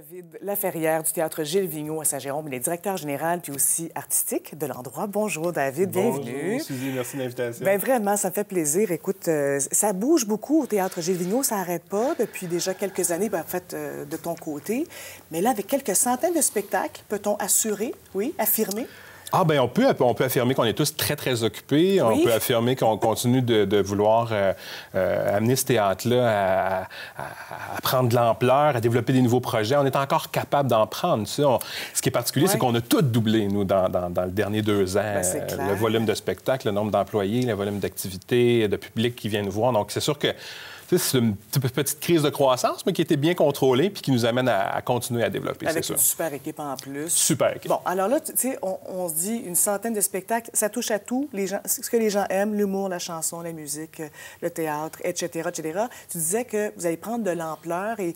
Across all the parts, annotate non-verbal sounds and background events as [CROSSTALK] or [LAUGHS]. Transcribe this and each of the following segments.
David Laferrière du Théâtre Gilles Vigneault à Saint-Jérôme. Il est directeur général puis aussi artistique de l'endroit. Bonjour David, bienvenue. Bonjour Suzy, merci de l'invitation. Ben, vraiment, ça me fait plaisir. Écoute, euh, ça bouge beaucoup au Théâtre Gilles Vigneault, ça n'arrête pas depuis déjà quelques années, ben, en fait, euh, de ton côté. Mais là, avec quelques centaines de spectacles, peut-on assurer, oui, affirmer ah ben on peut, on peut affirmer qu'on est tous très, très occupés. On peut affirmer qu'on continue de, vouloir euh, euh, amener ce théâtre-là à, prendre de l'ampleur, à développer des nouveaux projets. On est encore capable d'en prendre. Tu sais. ce qui est particulier, c'est qu'on a tout doublé, nous, dans, dans, dans les derniers deux ans. Ben, euh, le volume de spectacles, le nombre d'employés, le volume d'activités, de public qui viennent nous voir. Donc, c'est sûr que c'est une petite crise de croissance, mais qui était bien contrôlée puis qui nous amène à, continuer à développer. Avec une super équipe en plus. Super équipe. Bon, alors là, tu sais, on, se dit une centaine de spectacles, ça touche à tout, les gens, ce que les gens aiment, l'humour, la chanson, la musique, le théâtre, etc., etc. Tu disais que vous allez prendre de l'ampleur et,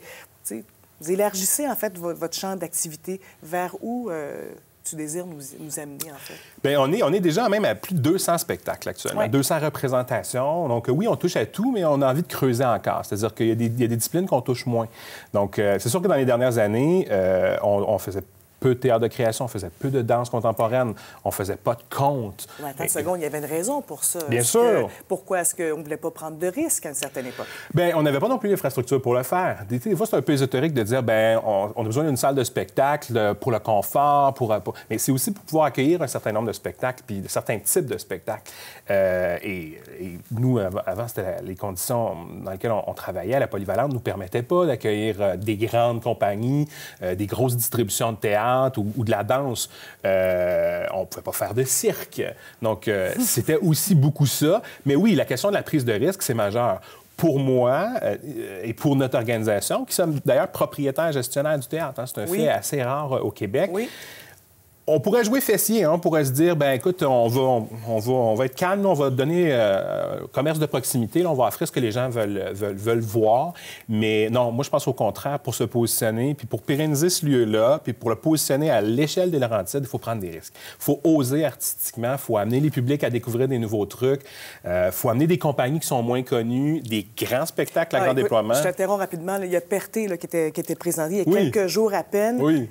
vous élargissez en fait votre champ d'activité vers où. Euh, tu désires nous, amener, en fait? Bien, on est, on est déjà même à plus de 200 spectacles actuellement, 200 représentations. Donc, oui, on touche à tout, mais on a envie de creuser encore. C'est-à-dire qu'il y, a des disciplines qu'on touche moins. Donc, euh, c'est sûr que dans les dernières années, euh, on, on faisait peu de théâtre de création, on faisait peu de danse contemporaine, on faisait pas de compte Mais attends il y avait une raison pour ça. Bien sûr. pourquoi est-ce qu'on ne voulait pas prendre de risques à une certaine époque? Bien, on n'avait pas non plus l'infrastructure pour le faire. Des, fois, c'est un peu ésotérique de dire, ben on, a besoin d'une salle de spectacle euh, pour le confort, euh, pour, mais c'est aussi pour pouvoir accueillir un certain nombre de spectacles, puis de certains types de spectacles. Euh, et, nous, avant, c'était les conditions dans lesquelles on, travaillait à la polyvalente ne nous permettait pas d'accueillir des grandes compagnies, des grosses distributions de théâtre ou, de la danse, euh, on ne pouvait pas faire de cirque. Donc, euh, [LAUGHS] c'était aussi beaucoup ça. Mais oui, la question de la prise de risque, c'est majeur pour moi euh, et pour notre organisation, qui sommes d'ailleurs propriétaires gestionnaires du théâtre. Hein, c'est un fait assez rare au Québec. Oui on pourrait jouer fessier, hein. on pourrait se dire, ben écoute, on va, on, va, on va être calme, on va donner euh, euh, commerce de proximité, on va offrir ce que les gens veulent, veulent, voir. Mais non, moi je pense au contraire, pour se positionner, puis pour pérenniser ce lieu-là, puis pour le positionner à l'échelle la Laurentides, il faut prendre des risques. Il faut oser artistiquement, il faut amener les publics à découvrir des nouveaux trucs, il euh, faut amener des compagnies qui sont moins connues, des grands spectacles à ah, grand déploiement. Je t'interromps rapidement, il y a Perté qui, était, présenté il y a quelques jours à peine. Oui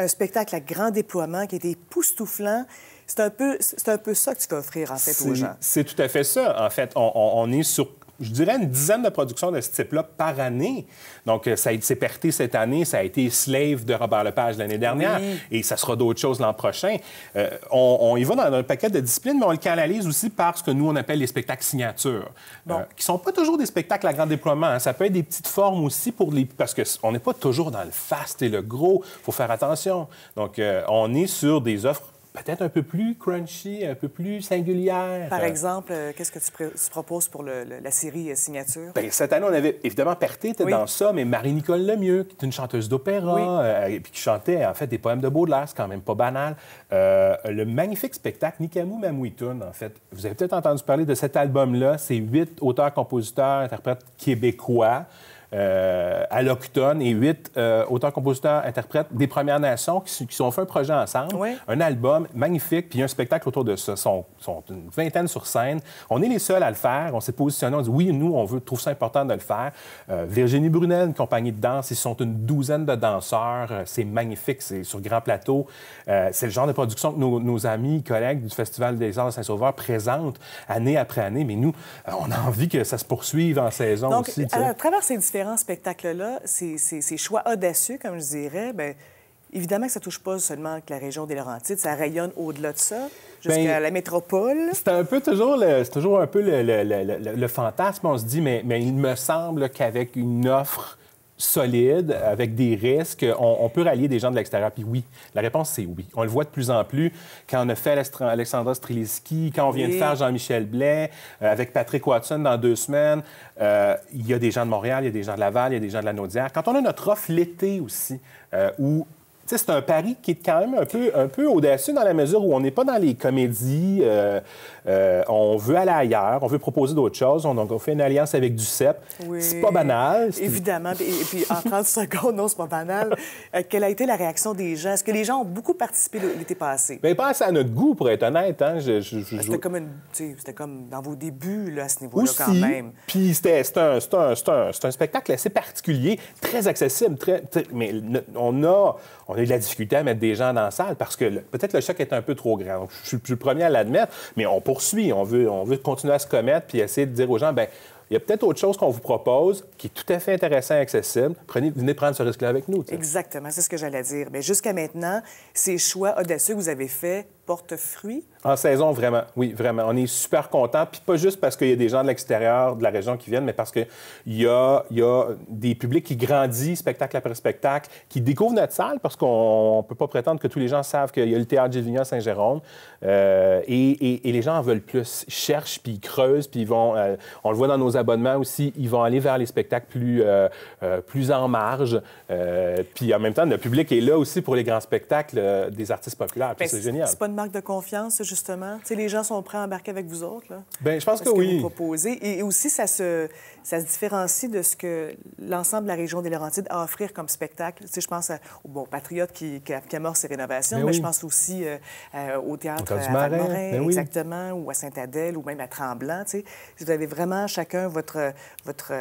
un spectacle à grand déploiement qui était époustouflant. C'est un, peu, un peu ça que tu peux offrir, en fait, aux gens. C'est tout à fait ça, en fait. On, on est sur je dirais, une dizaine de productions de ce type-là par année. Donc, euh, ça c'est perté cette année, ça a été Slave de Robert Lepage l'année dernière, et ça sera d'autres choses l'an prochain. Euh, on, y va dans un paquet de disciplines, mais on le canalise aussi par ce que nous, on appelle les spectacles signatures, euh, bon. qui sont pas toujours des spectacles à grand déploiement. Hein. Ça peut être des petites formes aussi pour les... parce qu'on n'est pas toujours dans le fast et le gros. Il faut faire attention. Donc, on est sur des offres peut-être un peu plus crunchy, un peu plus singulière. Par exemple, euh, qu'est-ce que tu, proposes pour la série euh, Signature? Ben, cette année, on avait évidemment Perté dans ça, mais Marie-Nicole Lemieux, qui est une chanteuse d'opéra, euh, et puis qui chantait en fait des poèmes de Baudelaire, c'est quand même pas banal. le magnifique spectacle Nikamu Mamouitoun, en fait. Vous avez peut-être entendu parler de cet album-là. C'est huit auteurs, compositeurs, interprètes québécois. Euh, à et huit euh, auteurs, compositeurs, interprètes des Premières Nations qui, ont fait un projet ensemble, un album magnifique, puis un spectacle autour de ça. Sont, sont une vingtaine sur scène. On est les seuls à le faire. On s'est positionnés. on dit oui, nous, on veut, trouve ça important de le faire. Euh, Virginie Brunel, une compagnie de danse, ils sont une douzaine de danseurs. C'est magnifique, c'est sur grand plateau. c'est le genre de production que nos, amis, collègues du Festival des Arts de Saint-Sauveur présentent année après année. Mais nous, on a envie que ça se poursuive en saison aussi. à travers ces différents différents spectacles-là, ces, choix audacieux, comme je dirais, bien, évidemment que ça touche pas seulement que la région des Laurentides, ça rayonne au-delà de ça, jusqu'à ben, la métropole. C'est un peu toujours le, toujours un peu le, le, le, le fantasme. On se dit, mais, mais il me semble qu'avec une offre solide, avec des risques, on, peut rallier des gens de l'extérieur? Puis oui, la réponse, c'est oui. On le voit de plus en plus quand on a fait Alexandra Striliski, quand on vient de faire Jean-Michel Blais, euh, avec Patrick Watson dans deux semaines. Euh, il y a des gens de Montréal, il y a des gens de Laval, il y a des gens de la Naudière. Quand on a notre offre l'été aussi, euh, où c'est un pari qui est quand même un peu, un peu audacieux dans la mesure où on n'est pas dans les comédies, euh, euh, on veut aller ailleurs, on veut proposer d'autres choses, on, donc on fait une alliance avec du CEP. C'est pas banal. Évidemment. Et, puis en 30 [LAUGHS] secondes, non, c'est pas banal. Euh, quelle a été la réaction des gens? Est-ce que les gens ont beaucoup participé l'été passé? Bien, pas assez à notre goût, pour être honnête. Hein. C'était comme, comme, dans vos débuts là, à ce niveau-là, quand même. Puis c'était un, un, un, spectacle assez particulier, très accessible, très, mais on a a de la difficulté à mettre des gens dans la salle parce que peut-être le choc est un peu trop grand. Je suis le premier à l'admettre, mais on poursuit. On veut, on veut continuer à se commettre puis essayer de dire aux gens, ben il y a peut-être autre chose qu'on vous propose qui est tout à fait intéressant et accessible. Prenez, venez prendre ce risque-là avec nous. Exactement, c'est ce que j'allais dire. Mais jusqu'à maintenant, ces choix audacieux que vous avez faits porte fruit. En saison, vraiment. Oui, vraiment. On est super content Puis pas juste parce qu'il y a des gens de l'extérieur, de la région qui viennent, mais parce qu'il y a, y a des publics qui grandissent spectacle après spectacle, qui découvrent notre salle parce qu'on ne peut pas prétendre que tous les gens savent qu'il y a le théâtre à Saint-Jérôme. Euh, et, les gens en veulent plus. Ils cherchent, puis ils creusent, puis ils vont. Euh, on le voit dans nos abonnements aussi, ils vont aller vers les spectacles plus, euh, plus en marge. puis en même temps, le public est là aussi pour les grands spectacles des artistes populaires. Ben, c'est génial marque de confiance, justement? T'sais, les gens sont prêts à embarquer avec vous autres? Là, Bien, je pense que, oui. Vous Et aussi, ça se, ça différencie de ce que l'ensemble de la région des Laurentides a à offrir comme spectacle. T'sais, je pense au bon, Patriote qui, qui, mort ses rénovations, ben mais, je pense aussi euh, euh, au théâtre euh, à Val-Morin, ben exactement, ou à Sainte-Adèle, ou même à Tremblant. Vous avez vraiment chacun votre, votre,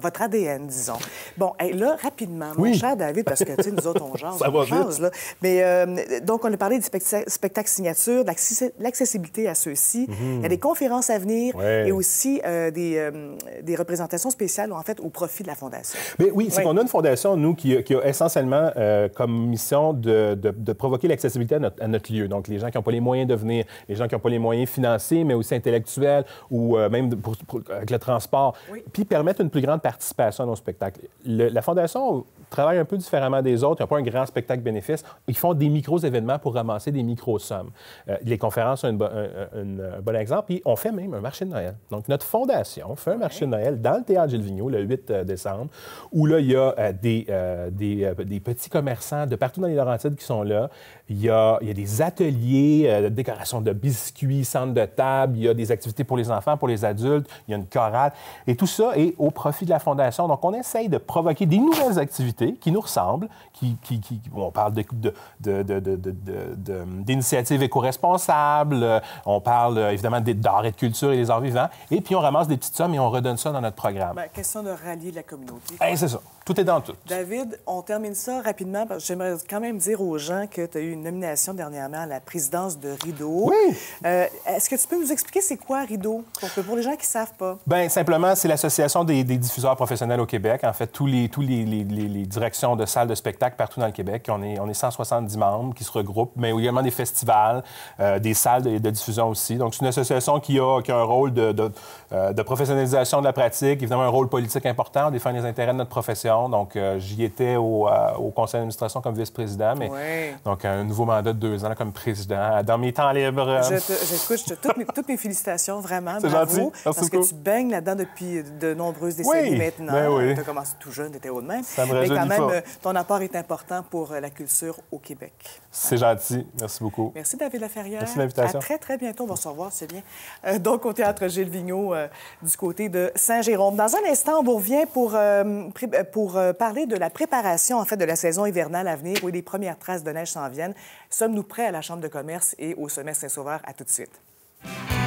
votre ADN, disons. Bon, et là, rapidement, mon cher David, parce que nous autres, on jase, [LAUGHS] ça va là. Mais donc, on a parlé du spectacle de l'accessibilité à ceux-ci. Mhm. Il y a des conférences à venir et aussi euh, euh, des, représentations spéciales, en fait, au profit de la Fondation. Mais oui, c'est qu'on a une fondation, nous, qui, a essentiellement euh, comme mission de, provoquer l'accessibilité à, notre, lieu. Donc, les gens qui n'ont pas les moyens de venir, les gens qui n'ont pas les moyens financiers, mais aussi intellectuels ou même pour, avec le transport, puis permettre une plus grande participation à nos spectacles. la Fondation travaillent un peu différemment des autres. Ils n'ont pas un grand spectacle bénéfice. Ils font des micros-événements pour ramasser des micro-sommes. Euh, les conférences sont un, bon exemple. Puis on fait même un marché de Noël. Donc, notre fondation fait un marché de Noël dans le théâtre Gilles Vigneault le 8 euh, décembre, où là, il y a euh, des, petits commerçants de partout dans les Laurentides qui sont là. Il y a, il y a des ateliers de décoration de biscuits, centre de table. Il y a des activités pour les enfants, pour les adultes. Il y a une chorale. Et tout ça est au profit de la fondation. Donc, on essaye de provoquer des nouvelles activités qui nous ressemblent, qui, qui, on parle d'initiatives éco-responsables, euh, on parle euh, évidemment d'art et de culture et des arts vivants, et puis on ramasse des petites sommes et on redonne ça dans notre programme. Ben, question de rallier la communauté. Eh, c'est ça. Tout est dans tout. David, on termine ça rapidement. parce que J'aimerais quand même dire aux gens que tu as eu une nomination dernièrement à la présidence de Rideau. Oui. Euh, est-ce que tu peux nous expliquer c'est quoi Rideau pour, les gens qui ne savent pas? Bien, simplement, c'est l'association des, diffuseurs professionnels au Québec. En fait, tous les, tous les direction de salles de spectacle partout dans le Québec. On est, on est 170 membres qui se regroupent, mais également des festivals, euh, des salles de, diffusion aussi. Donc, c'est une association qui a, un rôle euh, de, professionnalisation de la pratique, évidemment un rôle politique important. défendre défend les intérêts de notre profession. Donc, euh, j'y étais au, conseil d'administration comme vice-président, mais oui. donc un nouveau mandat de deux ans comme président. Dans mes temps libres... j'écoute, toutes, mes, félicitations, vraiment. parce que tu baignes là-dedans depuis de nombreuses décennies maintenant. Ben tu as commencé tout jeune, tu étais haut de même quand même, euh, ton apport est important pour euh, la culture au Québec. C'est gentil. Merci beaucoup. Merci, David Laferrière. Merci de l'invitation. À très, très bientôt. On va se revoir, c'est bien. Euh, donc, au Théâtre Gilles Vigneault, du côté de Saint-Jérôme. Dans un instant, on revient pour, pour parler de la préparation, en fait, de la saison hivernale à venir, où les premières traces de neige s'en viennent. Sommes-nous prêts à la Chambre de commerce et au Sommet Saint-Sauveur? À tout de suite.